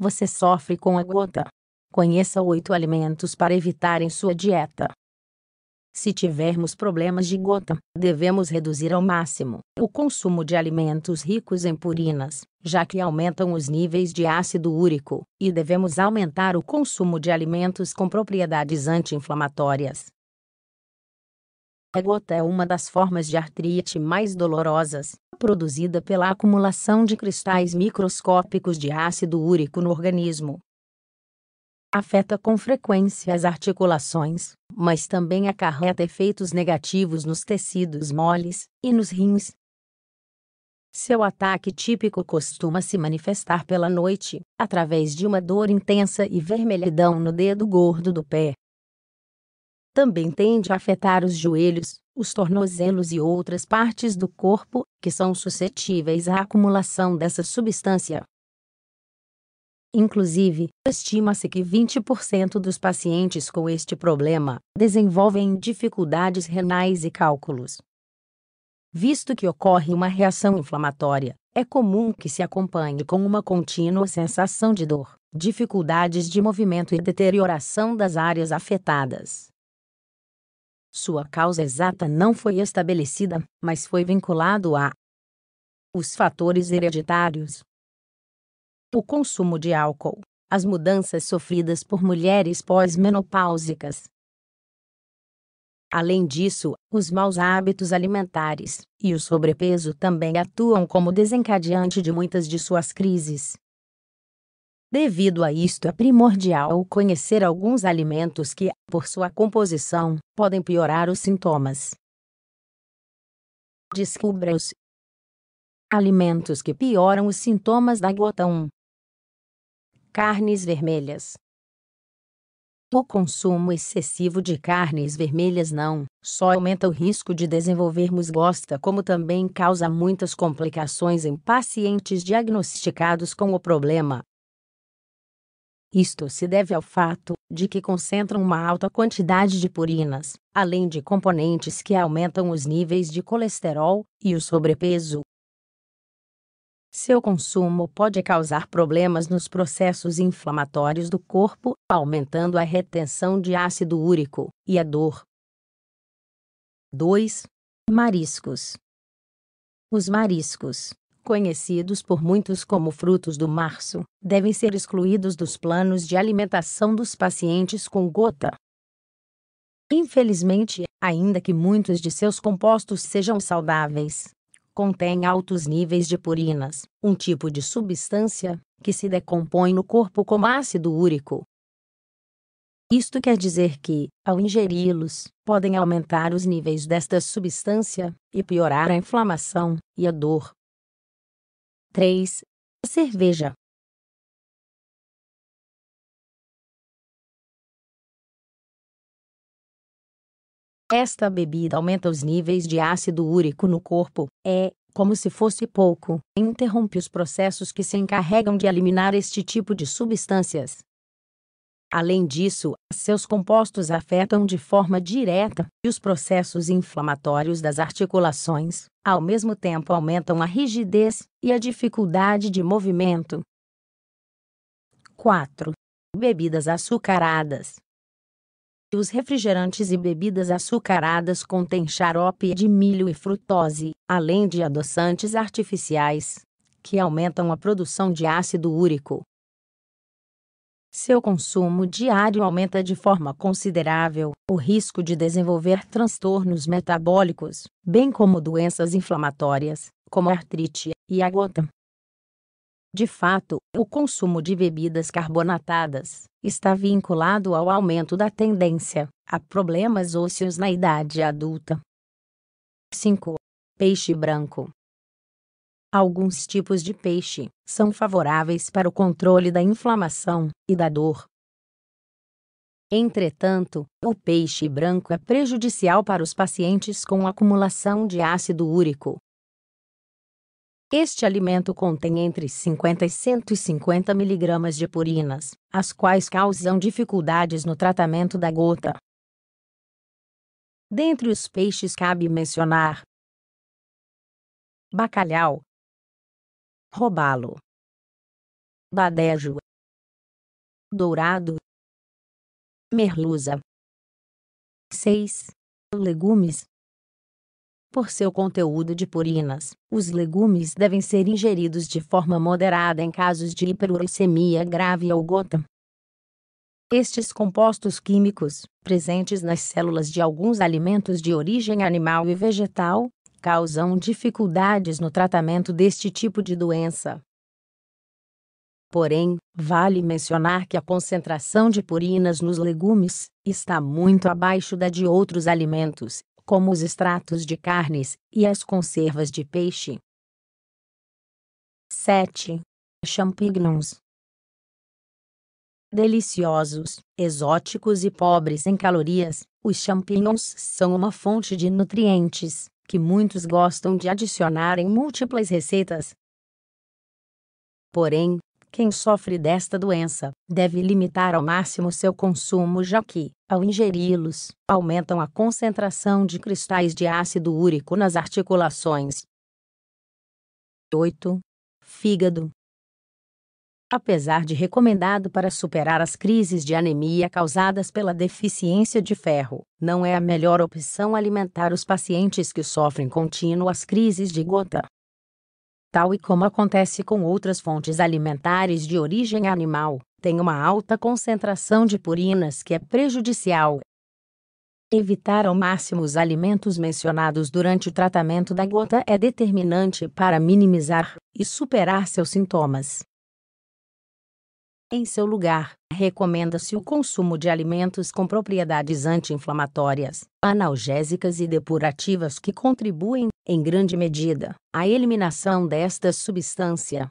Você sofre com a gota. Conheça oito alimentos para evitar em sua dieta. Se tivermos problemas de gota, devemos reduzir ao máximo o consumo de alimentos ricos em purinas, já que aumentam os níveis de ácido úrico, e devemos aumentar o consumo de alimentos com propriedades anti-inflamatórias. A gota é uma das formas de artrite mais dolorosas, produzida pela acumulação de cristais microscópicos de ácido úrico no organismo. Afeta com frequência as articulações, mas também acarreta efeitos negativos nos tecidos moles e nos rins. Seu ataque típico costuma se manifestar pela noite, através de uma dor intensa e vermelhidão no dedo gordo do pé também tende a afetar os joelhos, os tornozelos e outras partes do corpo, que são suscetíveis à acumulação dessa substância. Inclusive, estima-se que 20% dos pacientes com este problema desenvolvem dificuldades renais e cálculos. Visto que ocorre uma reação inflamatória, é comum que se acompanhe com uma contínua sensação de dor, dificuldades de movimento e deterioração das áreas afetadas. Sua causa exata não foi estabelecida, mas foi vinculado a os fatores hereditários. O consumo de álcool, as mudanças sofridas por mulheres pós-menopáusicas. Além disso, os maus hábitos alimentares e o sobrepeso também atuam como desencadeante de muitas de suas crises. Devido a isto, é primordial conhecer alguns alimentos que, por sua composição, podem piorar os sintomas. Descubra os alimentos que pioram os sintomas da gota 1. Carnes vermelhas. O consumo excessivo de carnes vermelhas não só aumenta o risco de desenvolvermos gosta, como também causa muitas complicações em pacientes diagnosticados com o problema. Isto se deve ao fato de que concentram uma alta quantidade de purinas, além de componentes que aumentam os níveis de colesterol e o sobrepeso. Seu consumo pode causar problemas nos processos inflamatórios do corpo, aumentando a retenção de ácido úrico e a dor. 2. Mariscos. Os mariscos conhecidos por muitos como frutos do março, devem ser excluídos dos planos de alimentação dos pacientes com gota. Infelizmente, ainda que muitos de seus compostos sejam saudáveis, contém altos níveis de purinas, um tipo de substância que se decompõe no corpo como ácido úrico. Isto quer dizer que, ao ingeri-los, podem aumentar os níveis desta substância e piorar a inflamação e a dor, 3. Cerveja. Esta bebida aumenta os níveis de ácido úrico no corpo, é, como se fosse pouco, interrompe os processos que se encarregam de eliminar este tipo de substâncias. Além disso, seus compostos afetam de forma direta os processos inflamatórios das articulações, ao mesmo tempo aumentam a rigidez e a dificuldade de movimento. 4. Bebidas açucaradas. Os refrigerantes e bebidas açucaradas contêm xarope de milho e frutose, além de adoçantes artificiais, que aumentam a produção de ácido úrico, seu consumo diário aumenta de forma considerável o risco de desenvolver transtornos metabólicos, bem como doenças inflamatórias, como artrite e a gota. De fato, o consumo de bebidas carbonatadas está vinculado ao aumento da tendência a problemas ósseos na idade adulta. 5. Peixe branco. Alguns tipos de peixe são favoráveis para o controle da inflamação e da dor. Entretanto, o peixe branco é prejudicial para os pacientes com acumulação de ácido úrico. Este alimento contém entre 50 e 150 miligramas de purinas, as quais causam dificuldades no tratamento da gota. Dentre os peixes cabe mencionar bacalhau, roubá-lo. Badejo, dourado, merluza. 6. Legumes. Por seu conteúdo de purinas, os legumes devem ser ingeridos de forma moderada em casos de hiperuricemia grave ou gota. Estes compostos químicos, presentes nas células de alguns alimentos de origem animal e vegetal, causam dificuldades no tratamento deste tipo de doença. Porém, vale mencionar que a concentração de purinas nos legumes está muito abaixo da de outros alimentos, como os extratos de carnes e as conservas de peixe. 7. Champignons Deliciosos, exóticos e pobres em calorias, os champignons são uma fonte de nutrientes, que muitos gostam de adicionar em múltiplas receitas. Porém, quem sofre desta doença deve limitar ao máximo seu consumo, já que, ao ingeri-los, aumentam a concentração de cristais de ácido úrico nas articulações. 8. Fígado apesar de recomendado para superar as crises de anemia causadas pela deficiência de ferro, não é a melhor opção alimentar os pacientes que sofrem contínuas crises de gota. Tal e como acontece com outras fontes alimentares de origem animal, tem uma alta concentração de purinas que é prejudicial. Evitar ao máximo os alimentos mencionados durante o tratamento da gota é determinante para minimizar e superar seus sintomas. Em seu lugar, recomenda-se o consumo de alimentos com propriedades anti-inflamatórias, analgésicas e depurativas que contribuem, em grande medida, à eliminação desta substância.